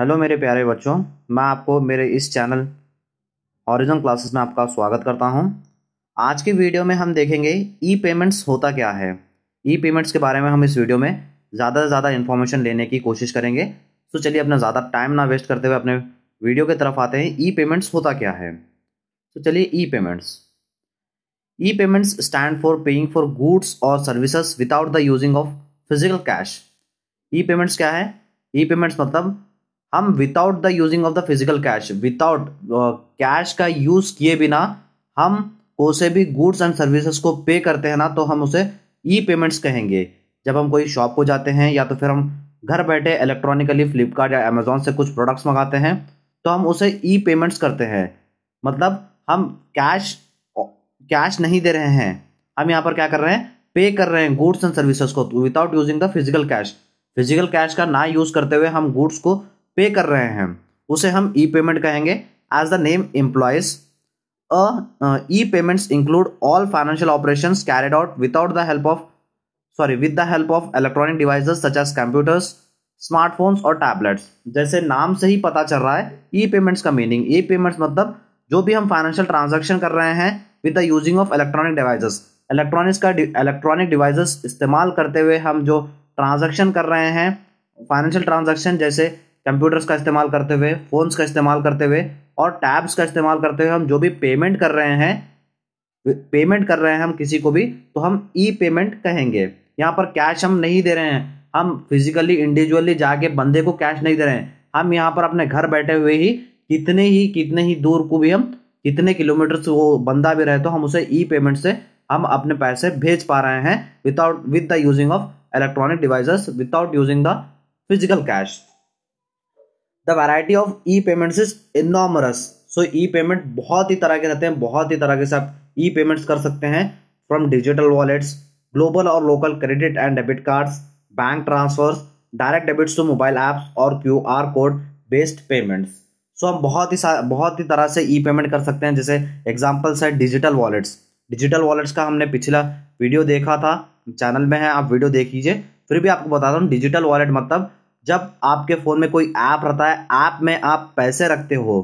hello मेरे प्यारे बच्चों मैं आपको मेरे इस चैनल ऑरिजन क्लासेस में आपका स्वागत करता हूं आज की वीडियो में हम देखेंगे ई पेमेंट्स होता क्या है ई पेमेंट्स के बारे में हम इस वीडियो में ज़्यादा से ज़्यादा इन्फॉर्मेशन लेने की कोशिश करेंगे तो चलिए अपना ज़्यादा टाइम ना वेस्ट करते हुए अपने वीडियो की तरफ आते हैं ई पेमेंट्स होता क्या है तो चलिए e payments e payments stand for paying for goods और services without the using of physical cash e payments क्या है ई पेमेंट्स मतलब हम without the using of the physical cash without cash का यूज किए बिना हम कोसे भी गुड्स एंड सर्विसेज को पे करते हैं ना तो हम उसे ई पेमेंट्स कहेंगे जब हम कोई शॉप को जाते हैं या तो फिर हम घर बैठे इलेक्ट्रॉनिकली फ्लिपकार्ट या अमेजोन से कुछ प्रोडक्ट्स मंगाते हैं तो हम उसे ई पेमेंट्स करते हैं मतलब हम कैश कैश नहीं दे रहे हैं हम यहाँ पर क्या कर रहे हैं पे कर रहे हैं गुड्स एंड सर्विसेज को without using the physical cash physical cash का ना यूज़ करते हुए हम गुड्स को पे कर रहे हैं उसे हम ई पेमेंट कहेंगे as the name implies e payments include all financial operation carried out without the help of sorry with the help of electronic device such as computers smartphones और टैबलेट्स जैसे नाम से ही पता चल रहा है ई पेमेंट्स का मीनिंग ई पेमेंट्स मतलब जो भी हम फाइनेंशियल ट्रांजेक्शन कर रहे हैं with the using of electronic devices electronics का इलेक्ट्रॉनिक डिवाइसेस इस्तेमाल करते हुए हम जो ट्रांजेक्शन कर रहे हैं फाइनेंशियल ट्रांजेक्शन जैसे कंप्यूटर्स का इस्तेमाल करते हुए फ़ोन्स का इस्तेमाल करते हुए और टैब्स का इस्तेमाल करते हुए हम जो भी पेमेंट कर रहे हैं पेमेंट कर रहे हैं हम किसी को भी तो हम ई पेमेंट कहेंगे यहाँ पर कैश हम नहीं दे रहे हैं हम फिजिकली इंडिविजुअली जाके बंदे को कैश नहीं दे रहे हैं हम यहाँ पर अपने घर बैठे हुए ही कितने ही कितने ही दूर को भी हम कितने किलोमीटर से वो बंदा भी रहे तो हम उसे ई पेमेंट से हम अपने पैसे भेज पा रहे हैं without with the using of electronic devices without using the physical cash variety of e payments is enormous so e payment बहुत ही तरह के रहते हैं बहुत ही तरह के से आप ई पेमेंट्स कर सकते हैं फ्रॉम डिजिटल वॉलेट्स ग्लोबल और local credit and debit cards bank transfers direct debits to mobile apps और Q R code based payments so हम बहुत ही बहुत ही तरह से ई पेमेंट कर सकते हैं जैसे एग्जाम्पल्स है डिजिटल वॉलेट्स डिजिटल वॉलेट्स का हमने पिछला वीडियो देखा था चैनल में है आप वीडियो देख लीजिए फिर भी आपको बता हूँ डिजिटल वॉलेट मतलब जब आपके फ़ोन में कोई ऐप रहता है ऐप में आप पैसे रखते हो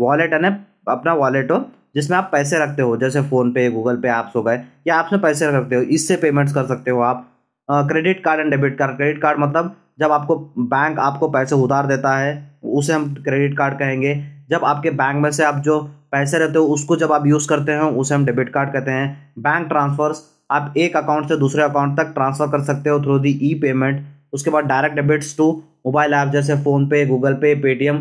वॉलेट है ना अपना वॉलेट हो जिसमें आप पैसे रखते हो जैसे फ़ोनपे गूगल पे ऐप्स हो गए या ऐप्स में पैसे रखते हो इससे पेमेंट्स कर सकते हो आप credit card and debit card credit card मतलब जब आपको बैंक आपको पैसे उधार देता है उसे हम क्रेडिट कार्ड कहेंगे जब आपके बैंक में से आप जो पैसे रहते हो उसको जब आप यूज़ करते हो उसे हम डेबिट कार्ड कहते हैं बैंक ट्रांसफ़र्स आप एक अकाउंट से दूसरे अकाउंट तक ट्रांसफ़र कर सकते हो थ्रू दी ई पेमेंट उसके बाद direct debits to mobile app जैसे PhonePe Google Pay Paytm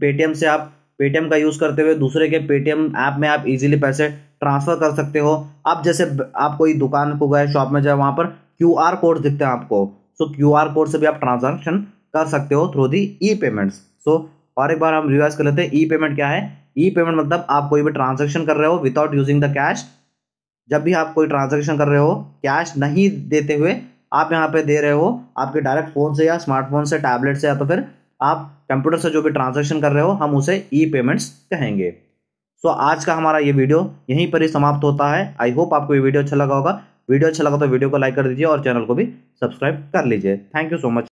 Paytm से आप पेटीएम का यूज़ करते हुए दूसरे के पेटीएम ऐप में आप इजीली पैसे ट्रांसफ़र कर सकते हो आप जैसे आप कोई दुकान को गए शॉप में जाए वहाँ पर क्यू आर कोड दिखते हैं आपको सो क्यू आर कोड से भी आप ट्रांजेक्शन कर सकते हो through the E payments so और एक बार हम रिवाइज कर लेते हैं ई पेमेंट क्या है ई पेमेंट मतलब आप कोई भी ट्रांजेक्शन कर रहे हो विदाउट यूजिंग द कैश जब भी आप कोई ट्रांजेक्शन कर रहे हो कैश नहीं देते हुए आप यहाँ पे दे रहे हो आपके डायरेक्ट फोन से या स्मार्टफोन से टैबलेट से या तो फिर आप कंप्यूटर से जो भी ट्रांजेक्शन कर रहे हो हम उसे ई पेमेंट्स कहेंगे सो so, आज का हमारा ये वीडियो यहीं पर ही समाप्त होता है आई होप आपको ये वीडियो अच्छा लगा होगा वीडियो अच्छा लगा तो वीडियो को लाइक कर दीजिए और चैनल को भी सब्सक्राइब कर लीजिए थैंक यू सो मच